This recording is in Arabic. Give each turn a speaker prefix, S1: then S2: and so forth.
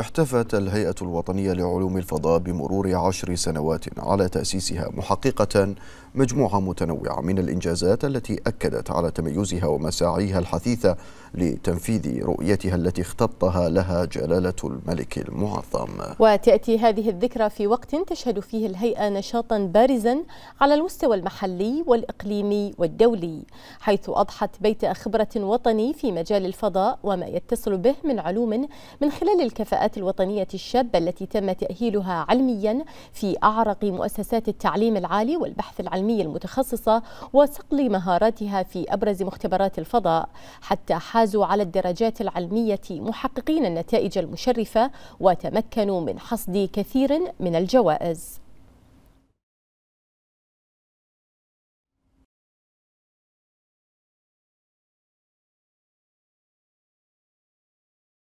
S1: احتفت الهيئة الوطنية لعلوم الفضاء بمرور عشر سنوات على تأسيسها محققة مجموعة متنوعة من الإنجازات التي أكدت على تميزها ومساعيها الحثيثة لتنفيذ رؤيتها التي اختطها لها جلالة الملك المعظم
S2: وتأتي هذه الذكرى في وقت تشهد فيه الهيئة نشاطا بارزا على المستوى المحلي والإقليمي والدولي حيث أضحت بيت خبرة وطني في مجال الفضاء وما يتصل به من علوم من خلال الكفاءات الوطنية الشابة التي تم تأهيلها علميا في أعرق مؤسسات التعليم العالي والبحث العلمي العلمية المتخصصة وصقل مهاراتها في أبرز مختبرات الفضاء حتى حازوا على الدرجات العلمية محققين النتائج المشرفة وتمكنوا من حصد كثير من الجوائز